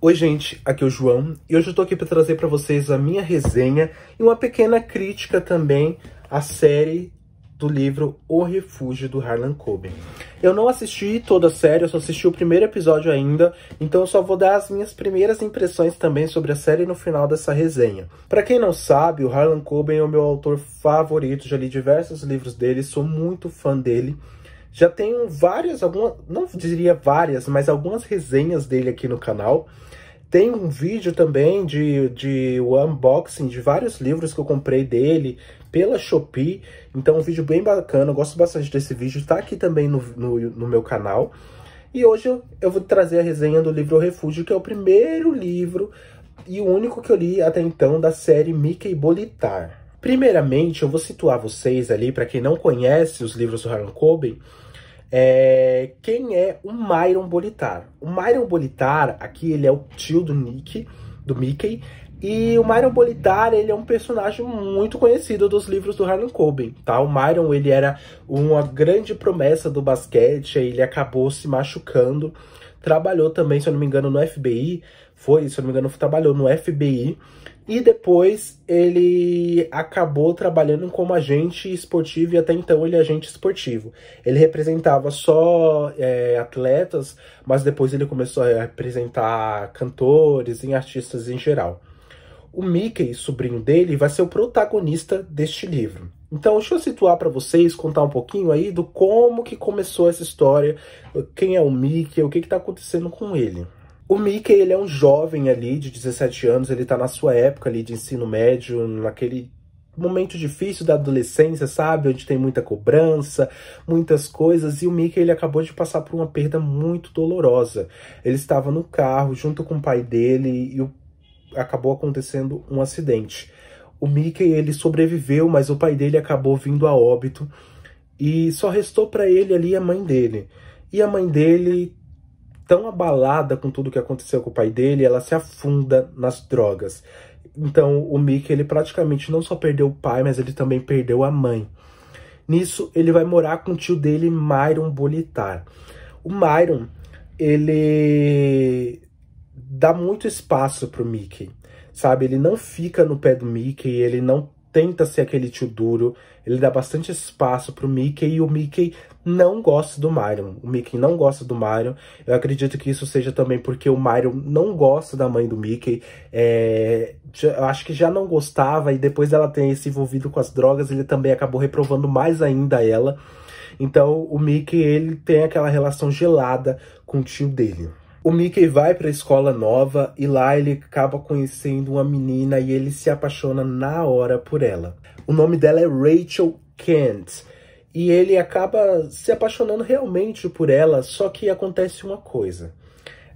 Oi, gente, aqui é o João e hoje eu tô aqui para trazer para vocês a minha resenha e uma pequena crítica também à série do livro O Refúgio do Harlan Coben. Eu não assisti toda a série, eu só assisti o primeiro episódio ainda, então eu só vou dar as minhas primeiras impressões também sobre a série no final dessa resenha. Para quem não sabe, o Harlan Coben é o meu autor favorito, já li diversos livros dele, sou muito fã dele. Já tenho várias, algumas, não diria várias, mas algumas resenhas dele aqui no canal. Tem um vídeo também de, de unboxing de vários livros que eu comprei dele pela Shopee. Então, um vídeo bem bacana, eu gosto bastante desse vídeo. está aqui também no, no, no meu canal. E hoje eu, eu vou trazer a resenha do livro o Refúgio, que é o primeiro livro e o único que eu li até então da série Mickey Bolitar. Primeiramente, eu vou situar vocês ali, para quem não conhece os livros do Harlan Coben, é, quem é o Myron Bolitar? O Myron Bolitar, aqui ele é o tio do Nick, do Mickey, e o Myron Bolitar, ele é um personagem muito conhecido dos livros do Harlan Coben, tá? O Myron, ele era uma grande promessa do basquete, ele acabou se machucando, trabalhou também, se eu não me engano, no FBI, foi, se eu não me engano, trabalhou no FBI, e depois ele acabou trabalhando como agente esportivo e até então ele é agente esportivo. Ele representava só é, atletas, mas depois ele começou a representar cantores e artistas em geral. O Mickey, sobrinho dele, vai ser o protagonista deste livro. Então, deixa eu situar para vocês, contar um pouquinho aí do como que começou essa história, quem é o Mickey, o que está acontecendo com ele. O Mickey, ele é um jovem ali de 17 anos, ele tá na sua época ali de ensino médio, naquele momento difícil da adolescência, sabe? Onde tem muita cobrança, muitas coisas, e o Mickey, ele acabou de passar por uma perda muito dolorosa. Ele estava no carro junto com o pai dele e acabou acontecendo um acidente. O Mickey, ele sobreviveu, mas o pai dele acabou vindo a óbito e só restou para ele ali a mãe dele. E a mãe dele tão abalada com tudo que aconteceu com o pai dele, ela se afunda nas drogas. Então, o Mickey, ele praticamente não só perdeu o pai, mas ele também perdeu a mãe. Nisso, ele vai morar com o tio dele, Myron Bolitar. O Myron, ele dá muito espaço pro Mickey, sabe? Ele não fica no pé do Mickey, ele não tenta ser aquele tio duro, ele dá bastante espaço pro Mickey e o Mickey não gosta do Mario. O Mickey não gosta do Mario. Eu acredito que isso seja também porque o Mario não gosta da mãe do Mickey. É, eu acho que já não gostava e depois dela ter se envolvido com as drogas, ele também acabou reprovando mais ainda ela. Então o Mickey ele tem aquela relação gelada com o tio dele. O Mickey vai para a escola nova e lá ele acaba conhecendo uma menina e ele se apaixona na hora por ela. O nome dela é Rachel Kent e ele acaba se apaixonando realmente por ela, só que acontece uma coisa.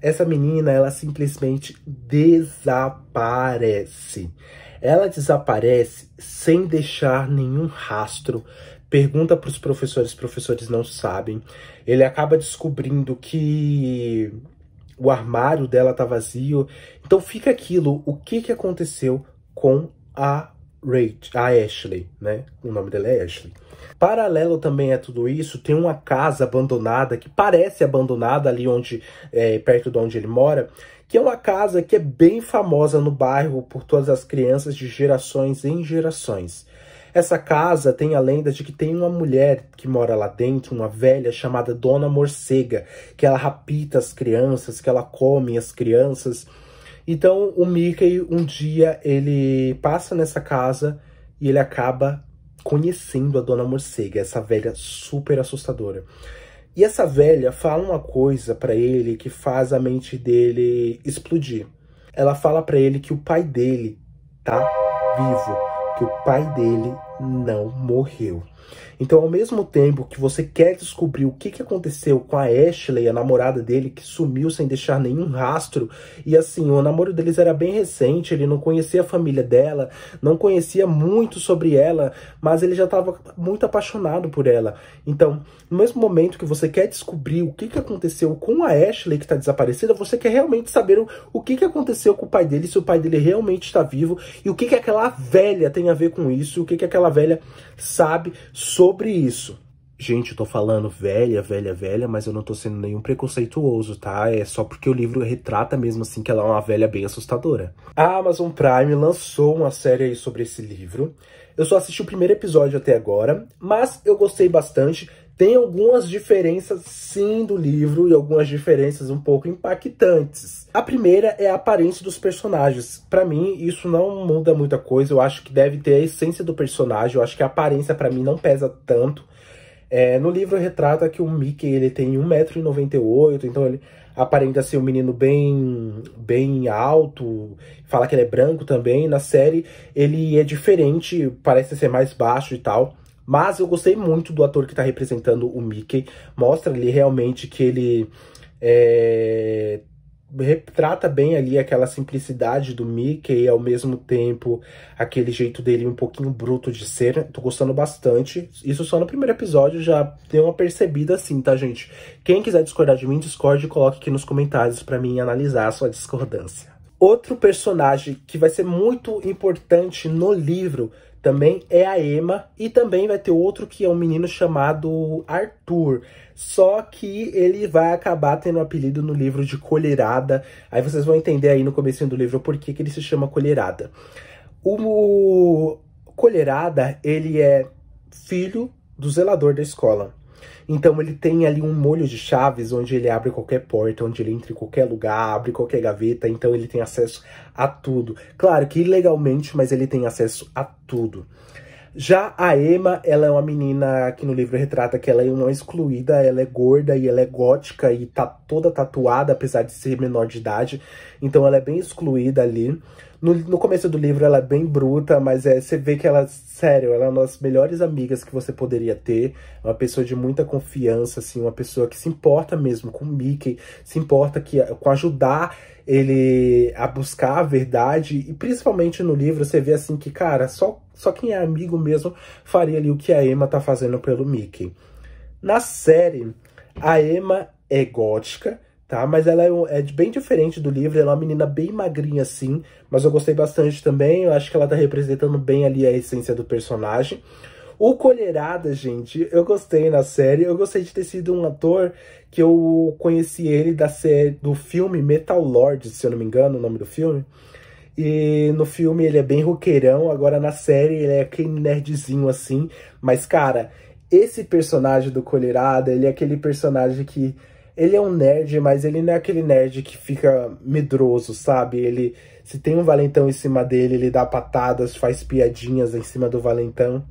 Essa menina, ela simplesmente desaparece. Ela desaparece sem deixar nenhum rastro, pergunta para os professores, professores não sabem. Ele acaba descobrindo que o armário dela tá vazio. Então fica aquilo, o que que aconteceu com a Rachel, a Ashley, né? O nome dela é Ashley. Paralelo também a tudo isso, tem uma casa abandonada que parece abandonada ali onde é, perto de onde ele mora, que é uma casa que é bem famosa no bairro por todas as crianças de gerações em gerações. Essa casa tem a lenda de que tem uma mulher que mora lá dentro, uma velha chamada Dona Morcega, que ela rapita as crianças, que ela come as crianças. Então o Mickey, um dia, ele passa nessa casa e ele acaba conhecendo a Dona Morcega, essa velha super assustadora. E essa velha fala uma coisa para ele que faz a mente dele explodir. Ela fala para ele que o pai dele tá vivo que o pai dele não morreu. Então, ao mesmo tempo que você quer descobrir o que, que aconteceu com a Ashley, a namorada dele, que sumiu sem deixar nenhum rastro, e assim, o namoro deles era bem recente, ele não conhecia a família dela, não conhecia muito sobre ela, mas ele já estava muito apaixonado por ela. Então, no mesmo momento que você quer descobrir o que, que aconteceu com a Ashley, que está desaparecida, você quer realmente saber o, que, que aconteceu com o pai dele, se o pai dele realmente está vivo, e o que, que aquela velha tem a ver com isso, o que, que aquela velha sabe sobre isso. Gente, eu tô falando velha, velha, velha, mas eu não tô sendo nenhum preconceituoso, tá? É só porque o livro retrata mesmo assim que ela é uma velha bem assustadora. A Amazon Prime lançou uma série aí sobre esse livro. Eu só assisti o primeiro episódio até agora, mas eu gostei bastante. Tem algumas diferenças, sim, do livro e algumas diferenças um pouco impactantes. A primeira é a aparência dos personagens. Para mim, isso não muda muita coisa. Eu acho que deve ter a essência do personagem. Eu acho que a aparência, para mim, não pesa tanto. É, no livro retrata que o Mickey ele tem 1,98m, então ele aparenta ser um menino bem, bem alto, fala que ele é branco também. Na série ele é diferente, parece ser mais baixo e tal. Mas eu gostei muito do ator que tá representando o Mickey. Mostra ali realmente que ele é, retrata bem ali aquela simplicidade do Mickey e ao mesmo tempo aquele jeito dele um pouquinho bruto de ser. Tô gostando bastante. Isso só no primeiro episódio já deu uma percebida assim, tá, gente? Quem quiser discordar de mim, discorde e coloque aqui nos comentários para mim analisar a sua discordância. Outro personagem que vai ser muito importante no livro também é a Emma e também vai ter outro que é um menino chamado Arthur. Só que ele vai acabar tendo o um apelido no livro de Colherada. Aí vocês vão entender aí no começo do livro por que, que ele se chama Colherada. O Colherada, ele é filho do zelador da escola. Então ele tem ali um molho de chaves onde ele abre qualquer porta, onde ele entra em qualquer lugar, abre qualquer gaveta, então ele tem acesso a tudo. Claro que ilegalmente, mas ele tem acesso a tudo. Já a Emma, ela é uma menina que no livro retrata que ela é uma excluída, ela é gorda e ela é gótica e tá toda tatuada, apesar de ser menor de idade. Então ela é bem excluída ali. No, no começo do livro ela é bem bruta, mas é, você vê que ela, sério, ela é uma das melhores amigas que você poderia ter. É uma pessoa de muita confiança, assim, uma pessoa que se importa mesmo com o Mickey, se importa que, com ajudar ele a buscar a verdade. E principalmente no livro você vê assim que, cara, só só quem é amigo mesmo faria ali o que a Emma tá fazendo pelo Mickey. Na série, a Emma é gótica, tá? Mas ela é, é bem diferente do livro, ela é uma menina bem magrinha assim, mas eu gostei bastante também, eu acho que ela tá representando bem ali a essência do personagem. O Colherada, gente, eu gostei na série. Eu gostei de ter sido um ator que eu conheci ele da série, do filme Metal Lord, se eu não me engano, o nome do filme. E no filme ele é bem roqueirão, agora na série ele é aquele nerdzinho assim. Mas, cara, esse personagem do Colherada, ele é aquele personagem que. Ele é um nerd, mas ele não é aquele nerd que fica medroso, sabe? Ele. Se tem um valentão em cima dele, ele dá patadas, faz piadinhas em cima do valentão.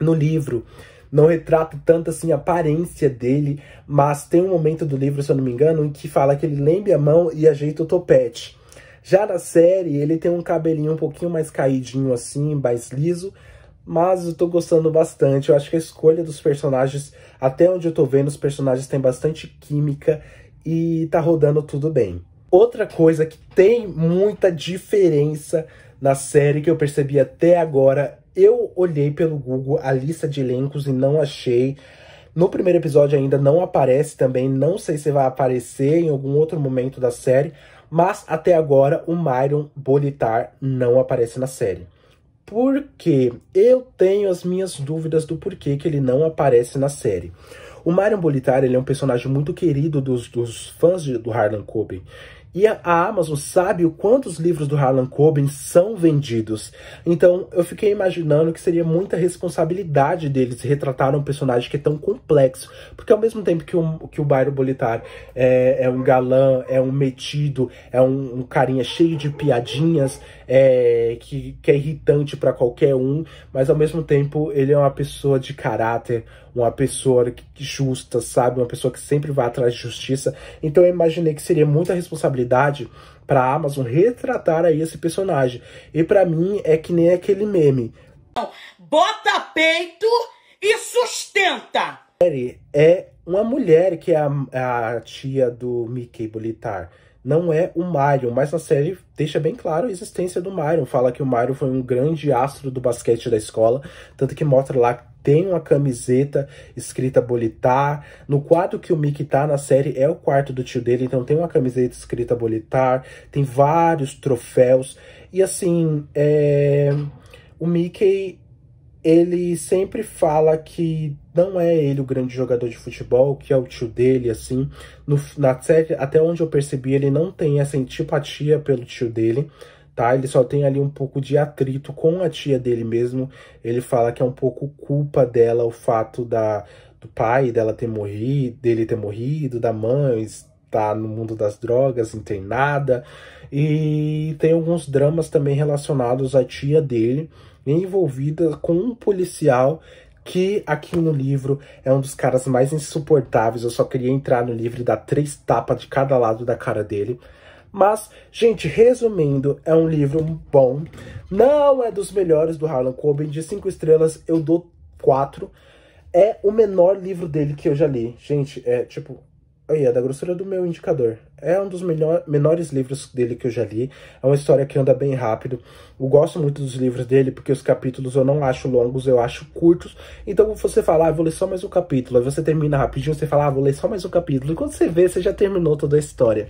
No livro, não retrata tanto assim a aparência dele, mas tem um momento do livro, se eu não me engano, em que fala que ele lembre a mão e ajeita o topete. Já na série, ele tem um cabelinho um pouquinho mais caidinho assim, mais liso, mas eu tô gostando bastante. Eu acho que a escolha dos personagens, até onde eu tô vendo, os personagens têm bastante química e tá rodando tudo bem. Outra coisa que tem muita diferença na série que eu percebi até agora, eu olhei pelo Google a lista de elencos e não achei. No primeiro episódio ainda não aparece também, não sei se vai aparecer em algum outro momento da série, mas até agora o Myron Bolitar não aparece na série. Por quê? Eu tenho as minhas dúvidas do porquê que ele não aparece na série. O Myron Bolitar ele é um personagem muito querido dos, dos fãs de, do Harlan Coben. E a, Amazon sabe o quanto os livros do Harlan Coben são vendidos. Então eu fiquei imaginando que seria muita responsabilidade deles retratar um personagem que é tão complexo. Porque ao mesmo tempo que, o que o Bairro Bolitar é, é, um galã, é um metido, é um, um carinha cheio de piadinhas, é, que, que é irritante para qualquer um, mas ao mesmo tempo ele é uma pessoa de caráter, uma pessoa justa, sabe? Uma pessoa que sempre vai atrás de justiça. Então eu imaginei que seria muita responsabilidade para a Amazon retratar aí esse personagem. E para mim é que nem aquele meme. Bota peito e sustenta. É uma mulher que é a, a tia do Mickey Bolitar não é o Mario, mas na série deixa bem claro a existência do Mario. Fala que o Mario foi um grande astro do basquete da escola, tanto que mostra lá tem uma camiseta escrita Bolitar. No quadro que o Mickey tá na série é o quarto do tio dele, então tem uma camiseta escrita Bolitar, tem vários troféus. E assim, é... o Mickey ele sempre fala que não é ele o grande jogador de futebol, que é o tio dele, assim. No, na série, até onde eu percebi, ele não tem essa antipatia pelo tio dele tá? Ele só tem ali um pouco de atrito com a tia dele mesmo. Ele fala que é um pouco culpa dela o fato da, do pai dela ter morrido, dele ter morrido, da mãe estar no mundo das drogas, não tem nada E tem alguns dramas também relacionados à tia dele, envolvida com um policial que aqui no livro é um dos caras mais insuportáveis. Eu só queria entrar no livro e dar três tapas de cada lado da cara dele. Mas, gente, resumindo, é um livro bom. Não é dos melhores do Harlan Coben. De cinco estrelas, eu dou quatro. É o menor livro dele que eu já li. Gente, é tipo, Aí, é da grossura do meu indicador. É um dos melhor, menores livros dele que eu já li. É uma história que anda bem rápido. Eu gosto muito dos livros dele, porque os capítulos eu não acho longos, eu acho curtos. Então você fala, ah, vou ler só mais um capítulo. Aí você termina rapidinho, você fala, ah, vou ler só mais um capítulo. E quando você vê, você já terminou toda a história.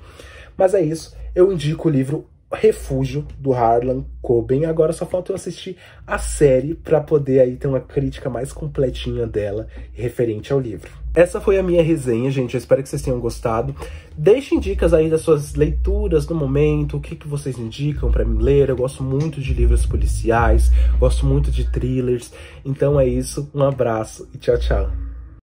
Mas é isso, eu indico o livro Refúgio do Harlan Coben. Agora só falta eu assistir a série para poder aí ter uma crítica mais completinha dela referente ao livro. Essa foi a minha resenha, gente. Eu espero que vocês tenham gostado. Deixem dicas aí das suas leituras no momento, o que, que vocês indicam para mim ler. Eu gosto muito de livros policiais, gosto muito de thrillers. Então é isso, um abraço e tchau, tchau.